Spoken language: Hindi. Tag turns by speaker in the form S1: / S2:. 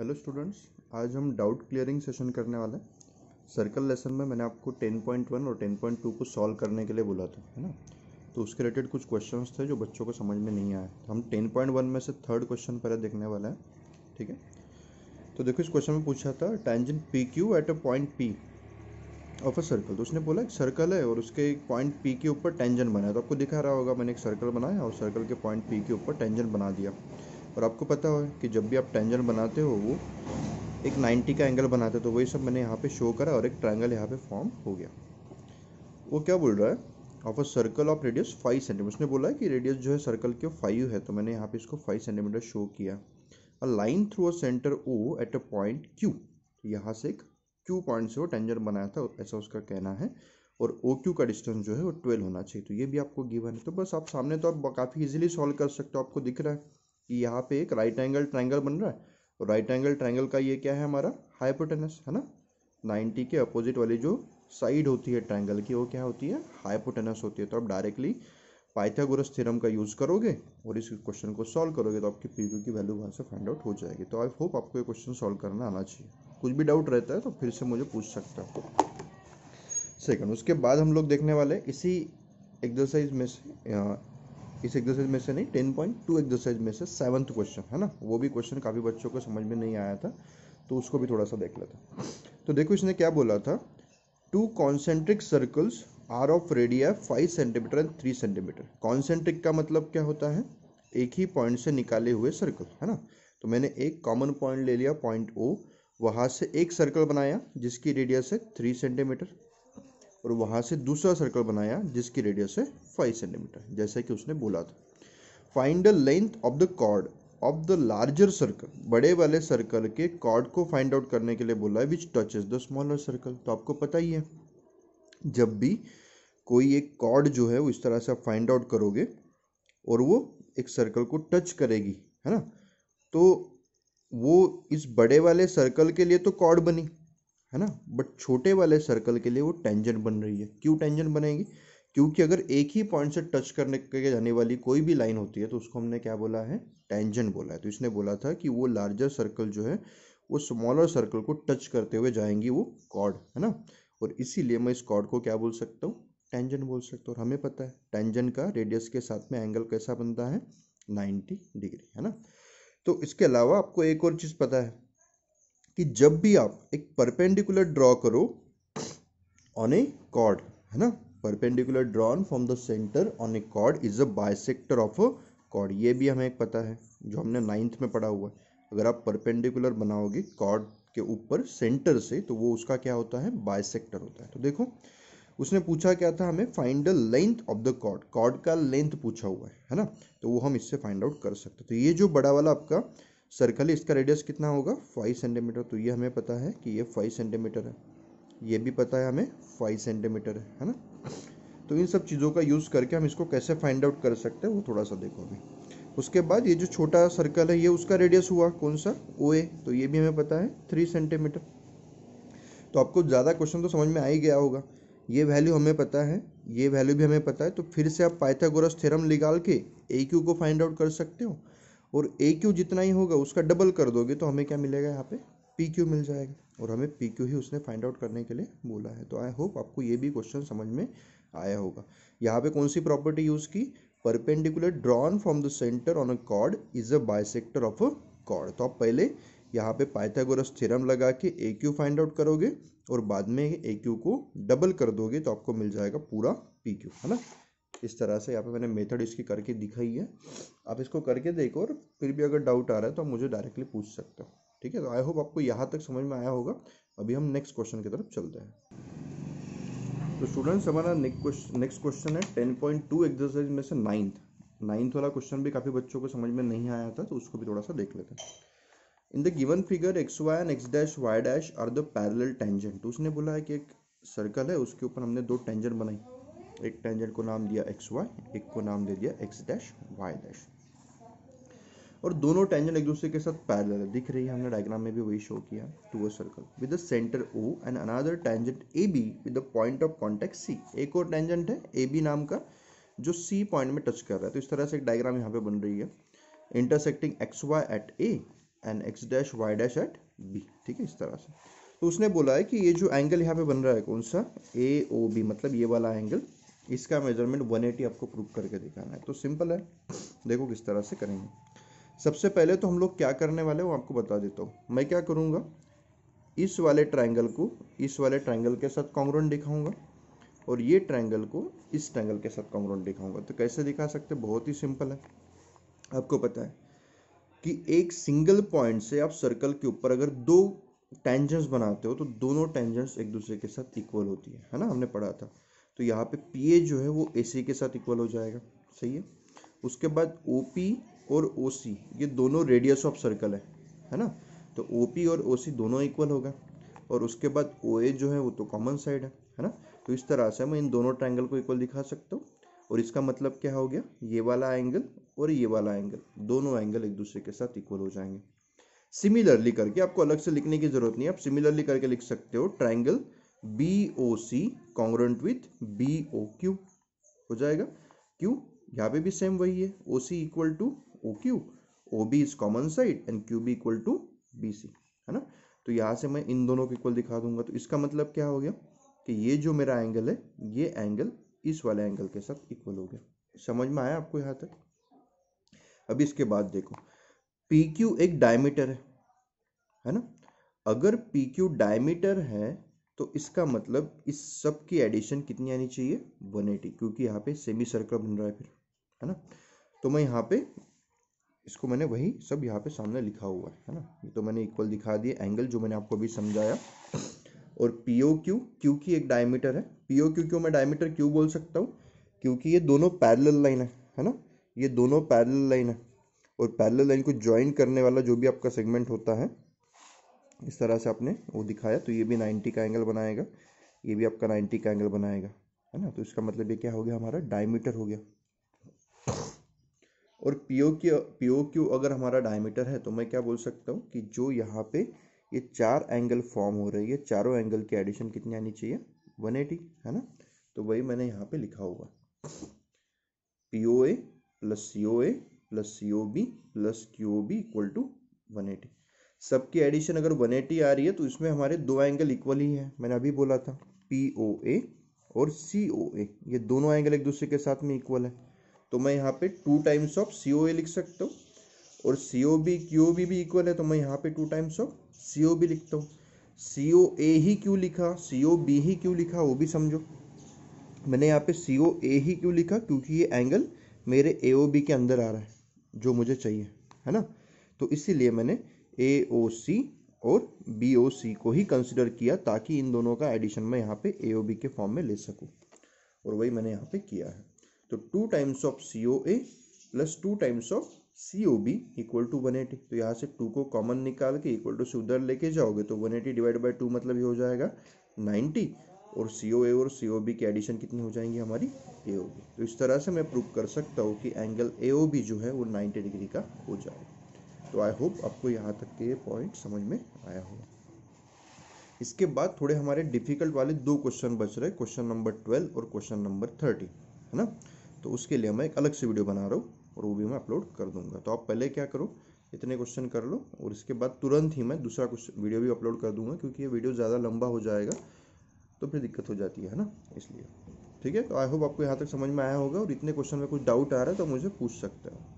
S1: हेलो स्टूडेंट्स आज हम डाउट क्लियरिंग सेशन करने वाले हैं सर्कल लेसन में मैंने आपको 10.1 और 10.2 को सॉल्व करने के लिए बोला था है ना तो उसके रिलेटेड कुछ क्वेश्चंस थे जो बच्चों को समझ में नहीं आए तो हम 10.1 में से थर्ड क्वेश्चन पहले देखने वाला है ठीक है तो देखो इस क्वेश्चन में पूछा था tangent P Q at a point P of a circle तो उसने बोला एक सर्कल है और उसके एक पॉइंट पी के ऊपर टेंजन बनाया तो आपको दिखा रहा होगा मैंने एक सर्कल बनाया और सर्कल के पॉइंट पी के ऊपर टेंजन बना दिया और आपको पता हो कि जब भी आप टेंजन बनाते हो वो एक 90 का एंगल बनाते हो तो वही सब मैंने यहाँ पे शो करा और एक ट्रायंगल यहाँ पे फॉर्म हो गया वो क्या बोल रहा है of a circle of radius five centimetre उसने बोला है कि रेडियस जो है सर्कल के फाइव है तो मैंने यहाँ पे इसको फाइव सेंटीमीटर शो किया a line through a centre O at a point Q यहाँ से एक क्यू पॉइंट से वो टेंजर बनाया था ऐसा उसका कहना है और ओ क्यू का डिस्टेंस जो है वो ट्वेल्व होना चाहिए तो ये भी आपको गिवन है तो बस आप सामने तो आप काफ़ी इजीली सॉल्व कर सकते हो आपको दिख रहा है कि यहाँ पे एक राइट एंगल ट्राइंगल बन रहा है और राइट एंगल ट्राइंगल का ये क्या है हमारा हाइपोटेनस है ना 90 के अपोजिट वाली जो साइड होती है ट्राइंगल की वो क्या होती है हाइपोटेनस होती है तो आप डायरेक्टली पाइथागोरस थ्योरम का यूज़ करोगे और इस क्वेश्चन को सॉल्व करोगे तो आपकी पी की वैल्यू वहाँ से फाइंड आउट हो जाएगी तो आई होप आपको ये क्वेश्चन सॉल्व करना आना चाहिए कुछ भी डाउट रहता है तो फिर से मुझे पूछ सकता है सेकंड उसके बाद हम लोग देखने वाले इसी एक्सरसाइज में से इस एक्सरसाइज में से नहीं टेन पॉइंट टू एक्सरसाइज में से सेवन्थ क्वेश्चन है ना वो भी क्वेश्चन काफ़ी बच्चों को समझ में नहीं आया था तो उसको भी थोड़ा सा देख लेते तो देखो इसने क्या बोला था two concentric circles are of radii five centimetre and three centimetre concentric का मतलब क्या होता है एक ही पॉइंट से निकाले हुए सर्कल है ना तो मैंने एक कॉमन पॉइंट ले लिया पॉइंट ओ वहाँ से एक सर्कल बनाया जिसकी रेडियस है थ्री सेंटीमीटर और वहाँ से दूसरा सर्कल बनाया जिसकी रेडियस है फाइव सेंटीमीटर जैसा कि उसने बोला था find the length of the chord of the larger circle बड़े वाले सर्कल के कॉर्ड को फाइंड आउट करने के लिए बोला है which touches the smaller circle तो आपको पता ही है जब भी कोई एक कॉर्ड जो है वो इस तरह से आप फाइंड आउट करोगे और वो एक सर्कल को टच करेगी है ना तो वो इस बड़े वाले सर्कल के लिए तो कॉर्ड बनी है ना बट छोटे वाले सर्कल के लिए वो टेंजेंट बन रही है क्यों टेंजेंट बनेगी क्योंकि अगर एक ही पॉइंट से टच करने के जाने वाली कोई भी लाइन होती है तो उसको हमने क्या बोला है टेंजेंट बोला है तो इसने बोला था कि वो लार्जर सर्कल जो है वो स्मॉलर सर्कल को टच करते हुए जाएंगी वो कॉर्ड है ना और इसीलिए मैं इस कॉर्ड को क्या बोल सकता हूँ टेंजेंट बोल सकता हूँ और हमें पता है टेंजेंट का रेडियस के साथ में एंगल कैसा बनता है नाइन्टी डिग्री है ना तो इसके अलावा आपको एक और चीज़ पता है कि जब भी आप एक परपेंडिकुलर ड्रॉ करो ऑन ए कॉर्ड है ना perpendicular drawn from the centre on a chord is a bisector of a chord ये भी हमें एक पता है जो हमने नाइन्थ में पढ़ा हुआ है अगर आप परपेंडिकुलर बनाओगे कॉर्ड के ऊपर सेंटर से तो वो उसका क्या होता है बायसेक्टर होता है तो देखो उसने पूछा क्या था हमें find the length of the chord chord का लेंथ पूछा हुआ है है ना तो वो हम इससे फाइंड आउट कर सकते तो ये जो बड़ा वाला आपका सर्कल इसका रेडियस कितना होगा फाइव सेंटीमीटर तो ये हमें पता है कि ये फाइव सेंटीमीटर है ये भी पता है हमें फाइव सेंटीमीटर है है ना तो इन सब चीज़ों का यूज़ करके हम इसको कैसे फाइंड आउट कर सकते हैं वो थोड़ा सा देखो अभी उसके बाद ये जो छोटा सर्कल है ये उसका रेडियस हुआ कौन सा ओ ए तो ये भी हमें पता है थ्री सेंटीमीटर तो आपको ज़्यादा क्वेश्चन तो समझ में आ ही गया होगा ये वैल्यू हमें पता है ये वैल्यू भी हमें पता है तो फिर से आप पाइथागोरस थ्योरम निकाल के ए क्यू को फाइंड आउट कर सकते हो और ए क्यू जितना ही होगा उसका डबल कर दोगे तो हमें क्या मिलेगा यहाँ पे पी क्यू मिल जाएगा और हमें पी क्यू ही उसने फाइंड आउट करने के लिए बोला है तो आई होप आपको ये भी क्वेश्चन समझ में आया होगा यहाँ पे कौन सी प्रॉपर्टी यूज़ की perpendicular drawn from the centre on a chord is a bisector of a chord तो आप पहले यहाँ पे पाइथागोरस थ्योरम लगा के ए क्यू फाइंड आउट करोगे और बाद में ए क्यू को डबल कर दोगे तो आपको मिल जाएगा पूरा पी क्यू है ना इस तरह से यहाँ पे मैंने मेथड इसकी करके दिखाई है आप इसको करके देखो और फिर भी अगर डाउट आ रहा है तो आप मुझे डायरेक्टली पूछ सकते हो ठीक है तो आई होप आपको यहाँ तक समझ में आया होगा अभी हम नेक्स्ट क्वेश्चन की तरफ चलते हैं तो स्टूडेंट्स हमारा नेक्स्ट क्वेश्चन है टेन पॉइंट टू एक्सरसाइज में से नाइन्थ नाइन्थ वाला क्वेश्चन भी काफ़ी बच्चों को समझ में नहीं आया था तो उसको भी थोड़ा सा देख लेते हैं in the given figure X Y and X dash Y dash are the parallel tangent उसने बोला है कि एक सर्कल है उसके ऊपर हमने दो टेंजेंट बनाई एक टेंजेंट को नाम दिया एक्स वाई एक को नाम दे दिया एक्स डैश वाई डैश और दोनों टेंजेंट एक दूसरे के साथ पैरेलल दिख रही है हमने डायग्राम में भी वही शो किया to a circle with the centre O and another tangent A B with the point of contact C एक और टेंजेंट है ए बी नाम का जो सी पॉइंट में टच कर रहा है तो इस तरह से एक डायग्राम यहाँ पे बन रही है intersecting X Y at A and X dash Y dash at B ठीक है इस तरह से तो उसने बोला है कि ये जो एंगल यहाँ पे बन रहा है कौन सा ए ओ बी मतलब ये वाला एंगल इसका मेजरमेंट 180 आपको प्रूव करके दिखाना है तो सिंपल है देखो किस तरह से करेंगे सबसे पहले तो हम लोग क्या करने वाले वो आपको बता देता हूँ मैं क्या करूँगा इस वाले ट्राइंगल को इस वाले ट्राइंगल के साथ कॉन्ग्रोन दिखाऊंगा और ये ट्राइंगल को इस ट्राइंगल के साथ कॉन्ग्रोन दिखाऊंगा तो कैसे दिखा सकते बहुत ही सिंपल है आपको पता है कि एक सिंगल पॉइंट से आप सर्कल के ऊपर अगर दो टेंजेंट्स बनाते हो तो दोनों टेंजेंट्स एक दूसरे के साथ इक्वल होती है है ना हमने पढ़ा था तो यहाँ पे पी जो है वो ए के साथ इक्वल हो जाएगा सही है उसके बाद ओ और ओ ये दोनों रेडियस ऑफ सर्कल है है ना तो ओ और ओ दोनों इक्वल होगा और उसके बाद ओ जो है वो तो कॉमन साइड है है ना तो इस तरह से मैं इन दोनों ट्रायंगल को इक्वल दिखा सकता हूँ और इसका मतलब क्या हो गया ये वाला एंगल और ये वाला एंगल दोनों एंगल एक दूसरे के साथ इक्वल हो जाएंगे सिमिलरली करके आपको अलग से लिखने की जरूरत नहीं है आप सिमिलरली करके लिख सकते हो triangle B O C congruent with B O Q हो जाएगा क्यू यहाँ पे भी सेम वही है O C equal to O Q O B is common side and Q B equal to B C है ना तो यहाँ से मैं इन दोनों को इक्वल दिखा दूंगा तो इसका मतलब क्या हो गया कि ये जो मेरा एंगल है ये एंगल इस वाले एंगल के साथ इक्वल हो गया समझ में आया आपको यहाँ तक अब इसके बाद देखो पी क्यू एक डायमीटर है है ना अगर पी क्यू डायमीटर है तो इसका मतलब इस सब की एडिशन कितनी आनी चाहिए 180 क्योंकि यहाँ पे सेमी सर्कल बन रहा है फिर है ना तो मैं यहाँ पे इसको मैंने वही सब यहाँ पे सामने लिखा हुआ है है ना ये तो मैंने इक्वल दिखा दिए एंगल जो मैंने आपको अभी समझाया और पी ओ क्यू क्यू की एक डायमीटर है पी ओ क्यू क्यों मैं डायमीटर क्यू बोल सकता हूँ क्योंकि ये दोनों पैरेलल लाइन है है ना ये दोनों पैरेलल लाइन है और पैरेलल लाइन को ज्वाइन करने वाला जो भी आपका सेगमेंट होता है इस तरह से आपने वो दिखाया तो ये भी नाइन्टी का एंगल बनाएगा ये भी आपका नाइन्टी का एंगल बनाएगा है ना तो इसका मतलब ये क्या हो गया हमारा डायमीटर हो गया और पीओ की क्यू क्यू अगर हमारा डायमीटर है तो मैं क्या बोल सकता हूँ कि जो यहाँ पे ये चार एंगल फॉर्म हो रही है चारों एंगल की एडिशन कितनी आनी चाहिए वन एटी है ना तो वही मैंने यहाँ पे लिखा होगा P O A plus C O A plus C O B plus Q O B equal to one eighty सबकी एडिशन अगर 180 आ रही है तो इसमें हमारे दो एंगल इक्वल ही हैं मैंने अभी बोला था पी ओ ए और सी ओ ए ये दोनों एंगल एक दूसरे के साथ में इक्वल तो है तो मैं यहाँ पे two times of C O A लिख सकता हूँ और C O B Q O B भी इक्वल है तो मैं यहाँ पे two times of C O B लिखता हूँ सी ओ ए ही क्यों लिखा सी ओ बी ही क्यों लिखा वो भी समझो मैंने यहाँ पे सी ओ ए ही क्यों लिखा क्योंकि ये एंगल मेरे ए ओ बी के अंदर आ रहा है जो मुझे चाहिए है ना तो इसीलिए मैंने ए ओ सी और बी ओ सी को ही कंसिडर किया ताकि इन दोनों का एडिशन में यहाँ पे ए ओ बी के फॉर्म में ले सकूँ और वही मैंने यहाँ पे किया है तो two times of C O A plus two times of C O B equal to one eighty तो यहाँ से टू को कॉमन निकाल के इक्वल टू से उधर लेके जाओगे तो one eighty divide by two मतलब ये हो जाएगा नाइन्टी और सी ओ ए और सी ओ बी की एडिशन कितनी हो जाएंगी हमारी ए ओ बी तो इस तरह से मैं प्रूव कर सकता हूँ कि एंगल ए ओ बी जो है वो नाइन्टी डिग्री का हो जाएगा तो आई होप आपको यहाँ तक के पॉइंट समझ में आया होगा इसके बाद थोड़े हमारे डिफिकल्ट वाले दो क्वेश्चन बच रहे क्वेश्चन नंबर ट्वेल्व और क्वेश्चन नंबर थर्टी है ना तो उसके लिए मैं एक अलग से वीडियो बना रहा हूँ और वो भी मैं अपलोड कर दूंगा तो आप पहले क्या करो इतने क्वेश्चन कर लो और इसके बाद तुरंत ही मैं दूसरा क्वेश्चन वीडियो भी अपलोड कर दूंगा क्योंकि ये वीडियो ज़्यादा लंबा हो जाएगा तो फिर दिक्कत हो जाती है ना इसलिए ठीक है तो आई होप आपको यहाँ तक समझ में आया होगा और इतने क्वेश्चन में कुछ डाउट आ रहा है तो मुझे पूछ सकते हो